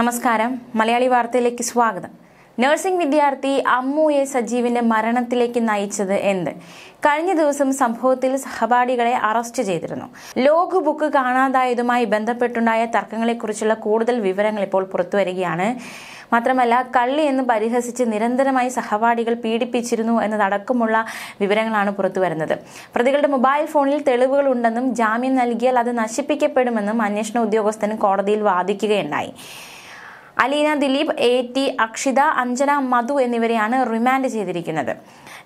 നമസ്കാരം മലയാളി വാർത്തയിലേക്ക് സ്വാഗതം നഴ്സിംഗ് വിദ്യാർത്ഥി അമ്മുയെ സജീവിന്റെ മരണത്തിലേക്ക് നയിച്ചത് എന്ത് കഴിഞ്ഞ ദിവസം സംഭവത്തിൽ സഹപാഠികളെ അറസ്റ്റ് ചെയ്തിരുന്നു ലോഗ് ബുക്ക് കാണാതായതുമായി ബന്ധപ്പെട്ടുണ്ടായ തർക്കങ്ങളെക്കുറിച്ചുള്ള കൂടുതൽ വിവരങ്ങൾ ഇപ്പോൾ പുറത്തുവരികയാണ് മാത്രമല്ല കള്ളി എന്ന് പരിഹസിച്ച് നിരന്തരമായി സഹപാഠികൾ പീഡിപ്പിച്ചിരുന്നു എന്നതടക്കമുള്ള വിവരങ്ങളാണ് പുറത്തു വരുന്നത് പ്രതികളുടെ മൊബൈൽ ഫോണിൽ തെളിവുകൾ ഉണ്ടെന്നും ജാമ്യം നൽകിയാൽ അത് നശിപ്പിക്കപ്പെടുമെന്നും അന്വേഷണ ഉദ്യോഗസ്ഥൻ കോടതിയിൽ വാദിക്കുകയുണ്ടായി അലീന ദിലീപ് എ ടി അക്ഷിത അഞ്ജന മധു എന്നിവരെയാണ് റിമാൻഡ് ചെയ്തിരിക്കുന്നത്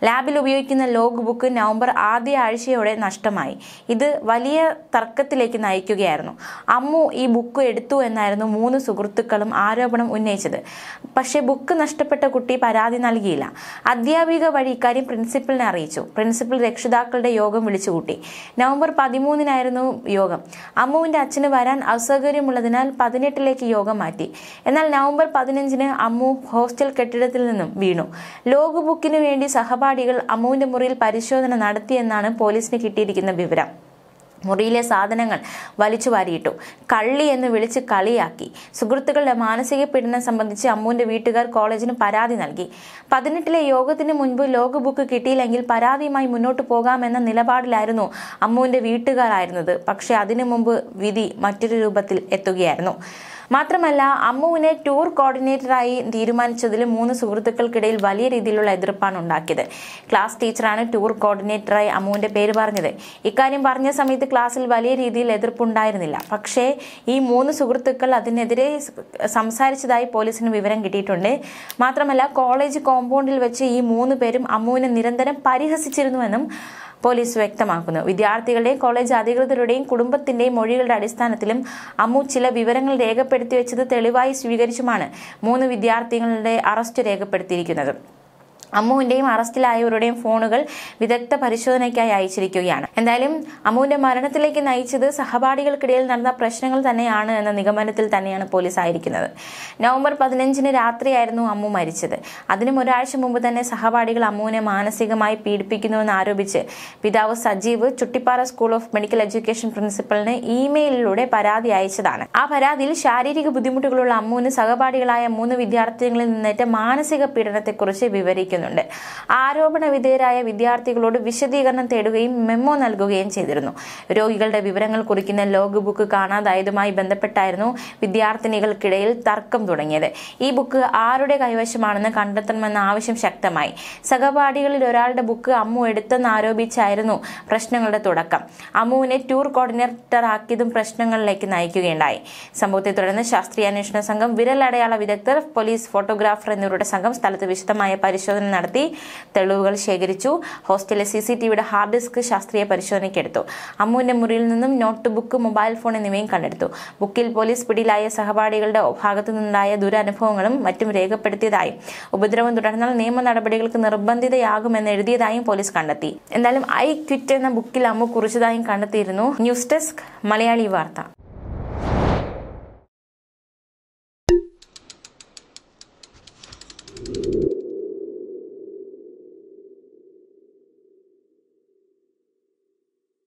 ലാബിൽ ഉപയോഗിക്കുന്ന ലോഗ് ബുക്ക് നവംബർ ആദ്യ ആഴ്ചയോടെ നഷ്ടമായി ഇത് വലിയ തർക്കത്തിലേക്ക് നയിക്കുകയായിരുന്നു അമ്മു ഈ ബുക്ക് എടുത്തു എന്നായിരുന്നു മൂന്ന് സുഹൃത്തുക്കളും ആരോപണം ഉന്നയിച്ചത് പക്ഷേ ബുക്ക് നഷ്ടപ്പെട്ട കുട്ടി പരാതി നൽകിയില്ല അധ്യാപിക വഴി ഇക്കാര്യം പ്രിൻസിപ്പലിനെ അറിയിച്ചു പ്രിൻസിപ്പൽ രക്ഷിതാക്കളുടെ യോഗം വിളിച്ചുകൂട്ടി നവംബർ പതിമൂന്നിനായിരുന്നു യോഗം അമ്മുവിന്റെ അച്ഛന് വരാൻ അസൗകര്യമുള്ളതിനാൽ പതിനെട്ടിലേക്ക് യോഗം മാറ്റി എന്നാൽ എന്നാൽ നവംബർ പതിനഞ്ചിന് അമ്മു ഹോസ്റ്റൽ കെട്ടിടത്തിൽ നിന്നും വീണു ലോഗ് ബുക്കിനു വേണ്ടി സഹപാഠികൾ അമ്മുവിന്റെ മുറിയിൽ പരിശോധന നടത്തിയെന്നാണ് പോലീസിന് കിട്ടിയിരിക്കുന്ന വിവരം മുറിയിലെ സാധനങ്ങൾ വലിച്ചു വാരിയിട്ടു കള്ളി എന്ന് വിളിച്ച് കളിയാക്കി സുഹൃത്തുക്കളുടെ മാനസിക പീഡനം സംബന്ധിച്ച് അമ്മുവിന്റെ വീട്ടുകാർ കോളേജിന് പരാതി നൽകി പതിനെട്ടിലെ യോഗത്തിന് മുൻപ് ലോഗ് ബുക്ക് കിട്ടിയില്ലെങ്കിൽ പരാതിയുമായി മുന്നോട്ട് പോകാമെന്ന നിലപാടിലായിരുന്നു അമ്മുവിന്റെ വീട്ടുകാരായിരുന്നത് പക്ഷേ അതിനു മുമ്പ് വിധി മറ്റൊരു രൂപത്തിൽ എത്തുകയായിരുന്നു മാത്രമല്ല അമ്മുവിനെ ടൂർ കോർഡിനേറ്ററായി തീരുമാനിച്ചതിൽ മൂന്ന് സുഹൃത്തുക്കൾക്കിടയിൽ വലിയ രീതിയിലുള്ള എതിർപ്പാണ് ഉണ്ടാക്കിയത് ക്ലാസ് ടീച്ചറാണ് ടൂർ കോർഡിനേറ്ററായി അമ്മുവിന്റെ പേര് പറഞ്ഞത് ഇക്കാര്യം പറഞ്ഞ സമയത്ത് ക്ലാസ്സിൽ വലിയ രീതിയിൽ എതിർപ്പുണ്ടായിരുന്നില്ല പക്ഷേ ഈ മൂന്ന് സുഹൃത്തുക്കൾ അതിനെതിരെ സംസാരിച്ചതായി പോലീസിന് വിവരം കിട്ടിയിട്ടുണ്ട് മാത്രമല്ല കോളേജ് കോമ്പൗണ്ടിൽ വെച്ച് ഈ മൂന്ന് പേരും അമ്മുവിനെ നിരന്തരം പരിഹസിച്ചിരുന്നുവെന്നും പോലീസ് വ്യക്തമാക്കുന്നു വിദ്യാർത്ഥികളുടെയും കോളേജ് അധികൃതരുടെയും കുടുംബത്തിന്റെയും മൊഴികളുടെ അടിസ്ഥാനത്തിലും അമ്മു ചില വിവരങ്ങൾ രേഖപ്പെടുത്തി വെച്ചത് തെളിവായി സ്വീകരിച്ചുമാണ് മൂന്ന് വിദ്യാർത്ഥികളുടെ അറസ്റ്റ് രേഖപ്പെടുത്തിയിരിക്കുന്നത് അമ്മുവിന്റെയും അറസ്റ്റിലായവരുടെയും ഫോണുകൾ വിദഗ്ധ പരിശോധനയ്ക്കായി അയച്ചിരിക്കുകയാണ് എന്തായാലും അമ്മുവിന്റെ മരണത്തിലേക്ക് നയിച്ചത് സഹപാഠികൾക്കിടയിൽ നടന്ന പ്രശ്നങ്ങൾ തന്നെയാണ് എന്ന നിഗമനത്തിൽ തന്നെയാണ് പോലീസ് ആയിരിക്കുന്നത് നവംബർ പതിനഞ്ചിന് രാത്രിയായിരുന്നു അമ്മു മരിച്ചത് അതിനും ഒരാഴ്ച മുമ്പ് തന്നെ സഹപാഠികൾ അമ്മുവിനെ മാനസികമായി പീഡിപ്പിക്കുന്നുവെന്ന് ആരോപിച്ച് പിതാവ് Sajeev Chuttipara school of medical education പ്രിൻസിപ്പലിന് ഇമെയിലിലൂടെ പരാതി അയച്ചതാണ് ആ പരാതിയിൽ ശാരീരിക ബുദ്ധിമുട്ടുകളുള്ള അമ്മുവിന് സഹപാഠികളായ മൂന്ന് വിദ്യാർത്ഥികളിൽ നിന്നേറ്റ മാനസിക പീഡനത്തെക്കുറിച്ച് വിവരിക്കുന്നു ഉയരുന്നുണ്ട് ആരോപണ വിധേയരായ വിദ്യാർത്ഥികളോട് വിശദീകരണം തേടുകയും മെമ്മോ നൽകുകയും ചെയ്തിരുന്നു രോഗികളുടെ വിവരങ്ങൾ കുറിക്കുന്ന ലോഗ് ബുക്ക് കാണാതായതുമായി ബന്ധപ്പെട്ടായിരുന്നു വിദ്യാർത്ഥിനികൾക്കിടയിൽ തർക്കം തുടങ്ങിയത് ഈ ബുക്ക് ആരുടെ കൈവശമാണെന്ന് കണ്ടെത്തണമെന്ന ആവശ്യം ശക്തമായി സഹപാഠികളിൽ ഒരാളുടെ ബുക്ക് അമ്മു എടുത്തെന്ന് ആരോപിച്ചായിരുന്നു പ്രശ്നങ്ങളുടെ തുടക്കം അമ്മുവിനെ ടൂർ കോർഡിനേറ്റർ ആക്കിയതും പ്രശ്നങ്ങളിലേക്ക് നയിക്കുകയുണ്ടായി സംഭവത്തെ തുടർന്ന് ശാസ്ത്രീയ അന്വേഷണ സംഘം വിരലടയാള വിദഗ്ധർ പോലീസ് ഫോട്ടോഗ്രാഫർ എന്നിവരുടെ സംഘം സ്ഥലത്ത് വിശദമായ പരിശോധന നടത്തി തെളിവുകൾ ശേഖരിച്ചു ഹോസ്റ്റലിലെ സി സി ടിവിയുടെ ഹാർഡ് ഡിസ്ക് ശാസ്ത്രീയ പരിശോധനയ്ക്കെടുത്തു അമ്മുവിന്റെ മുറിയിൽ നിന്നും നോട്ട് ബുക്ക് മൊബൈൽ ഫോൺ എന്നിവയും കണ്ടെടുത്തു ബുക്കിൽ പോലീസ് പിടിയിലായ സഹപാഠികളുടെ ഭാഗത്തു നിന്നുണ്ടായ ദുരനുഭവങ്ങളും മറ്റും രേഖപ്പെടുത്തിയതായും ഉപദ്രവം തുടർന്നാൽ നിയമ നടപടികൾക്ക് നിർബന്ധിതയാകുമെന്ന് എഴുതിയതായും പോലീസ് കണ്ടെത്തി എന്തായാലും ഐ ക്വിറ്റ് എന്ന ബുക്കിൽ അമ്മു കുറിച്ചതായും കണ്ടെത്തിയിരുന്നു ന്യൂസ് ഡെസ്ക് മലയാളി വാർത്ത